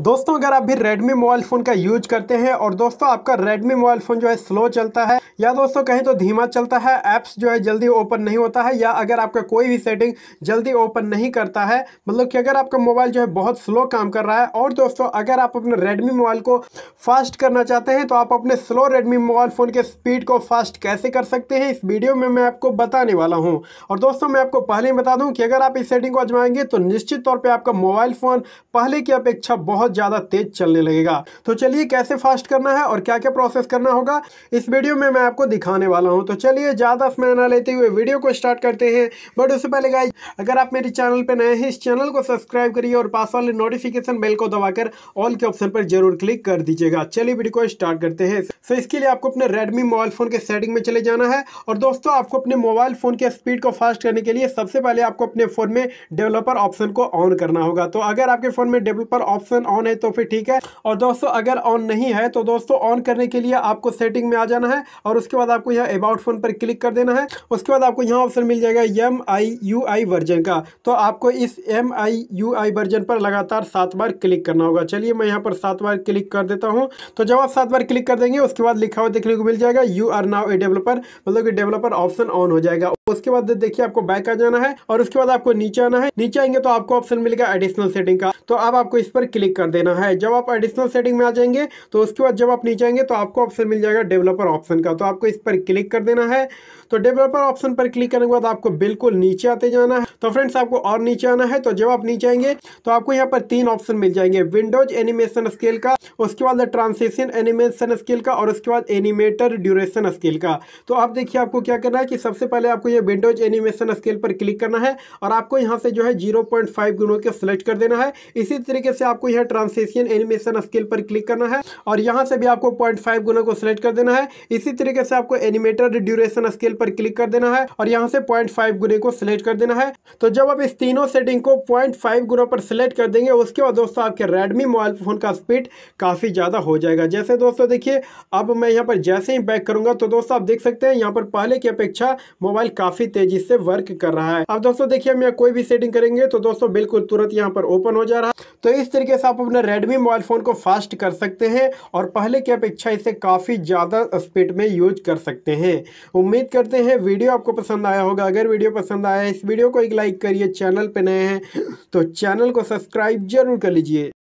दोस्तों अगर आप भी Redmi मोबाइल फ़ोन का यूज करते हैं और दोस्तों आपका Redmi मोबाइल फ़ोन जो है स्लो चलता है या दोस्तों कहीं तो धीमा चलता है ऐप्स जो है जल्दी ओपन नहीं होता है या अगर आपका कोई भी सेटिंग जल्दी ओपन नहीं करता है मतलब कि अगर आपका मोबाइल जो है बहुत स्लो काम कर रहा है और दोस्तों अगर आप अपने रेडमी मोबाइल को फास्ट करना चाहते हैं तो आप अपने स्लो रेडमी मोबाइल फ़ोन के स्पीड को फास्ट कैसे कर सकते हैं इस वीडियो में मैं आपको बताने वाला हूँ और दोस्तों मैं आपको पहले ही बता दूँ कि अगर आप इस सेटिंग को आजमाएंगे तो निश्चित तौर पर आपका मोबाइल फ़ोन पहले की अपेक्षा बहुत बहुत ज़्यादा तेज चलने लगेगा तो चलिए कैसे फास्ट करना है और क्या क्या प्रोसेस करना होगा इस वीडियो में मैं आपको दिखाने वाला हूँ तो चलिए ज़्यादा समय ना लेते हुए वीडियो को स्टार्ट करते हैं बट उससे पहले गाइज अगर आप मेरे चैनल पर नए हैं इस चैनल को सब्सक्राइब करिए और पास वाले नोटिफिकेशन बेल को दबाकर ऑल के ऑप्शन पर जरूर क्लिक कर दीजिएगा चलिए वीडियो को स्टार्ट करते हैं तो इसके लिए आपको अपने रेडमी मोबाइल फ़ोन के सेटिंग में चले जाना है और दोस्तों आपको अपने मोबाइल फ़ोन के स्पीड को फास्ट करने के लिए सबसे पहले आपको अपने फ़ोन में डेवलपर ऑप्शन को ऑन करना होगा तो अगर आपके फ़ोन में डेवलपर ऑप्शन ऑन ऑन है तो फिर ठीक है और दोस्तों अगर ऑन नहीं है तो दोस्तों ऑन करने के लिए आपको सेटिंग में आ जाना है और उसके बाद आपको यहाँ अबाउट फोन पर क्लिक कर देना है उसके बाद आपको यहाँ ऑप्शन मिल जाएगा M I U I version का तो आपको इस M I U I version पर लगातार सात बार क्लिक करना होगा चलिए मैं यहाँ पर सात बार क्लिक कर देता हूँ तो जब आप सात बार क्लिक कर देंगे उसके बाद लिखा हुआ देखने को मिल जाएगा you are now a developer मतलब कि डेवलपर ऑप्शन ऑन हो जाएगा उसके बाद देखिए आपको बैक आ जाना है और उसके बाद आपको नीचे आना है नीचे आएंगे तो आपको ऑप्शन मिलेगा एडिशनल सेटिंग का तो अब आपको इस पर क्लिक कर देना है जब आप एडिशनल सेटिंग में आ जाएंगे तो उसके बाद जब आप नीचे आएंगे तो आपको ऑप्शन मिल जाएगा डेवलपर ऑप्शन का तो आपको इस पर क्लिक कर देना है तो डेवलपर ऑप्शन पर क्लिक करने के बाद आपको बिल्कुल नीचे आते जाना है तो फ्रेंड्स आपको और नीचे आना है तो जब आप नीचे आएंगे तो आपको यहाँ पर तीन ऑप्शन मिल जाएंगे विंडोज एनिमेशन स्केल का उसके बाद ट्रांसलेशन एनिमेशन स्केल का और उसके बाद एनिमेटर ड्यूरेशन स्केल का तो आप देखिए आपको क्या करना है कि सबसे पहले आपको मुझे विंडोज एनिमेशन स्केल पर क्लिक करना है और आपको यहाँ से जो है जीरो पॉइंट फाइव गुणों के सेलेक्ट कर देना है इसी तरीके से आपको यहाँ ट्रांसेशन एनिमेशन स्केल पर क्लिक करना है और यहाँ से भी आपको पॉइंट फाइव गुणों को सिलेक्ट कर देना है इसी तरीके से आपको एनिमेटेड ड्यूरेशन स्केल पर क्लिक कर देना है और यहाँ से पॉइंट फाइव गुने को सिलेक्ट कर देना है तो जब आप इस तीनों सेटिंग को पॉइंट फाइव गुना पर सिलेक्ट कर देंगे उसके बाद दोस्तों आपके रेडमी मोबाइल फ़ोन का स्पीड काफ़ी ज़्यादा हो जाएगा जैसे दोस्तों देखिए अब मैं यहाँ पर जैसे ही बैक करूंगा तो दोस्तों आप देख सकते हैं यहाँ पर पहले की अपेक्षा मोबाइल काफी काफी तेजी से वर्क कर रहा है अब दोस्तों देखिए हम यहाँ कोई भी सेटिंग करेंगे तो दोस्तों बिल्कुल तुरंत यहाँ पर ओपन हो जा रहा है तो इस तरीके से आप अपने रेडमी मोबाइल फ़ोन को फास्ट कर सकते हैं और पहले की अपेक्षा इसे काफ़ी ज़्यादा स्पीड में यूज कर सकते हैं उम्मीद करते हैं वीडियो आपको पसंद आया होगा अगर वीडियो पसंद आया इस वीडियो को एक लाइक करिए चैनल पर नए हैं तो चैनल को सब्सक्राइब जरूर कर लीजिए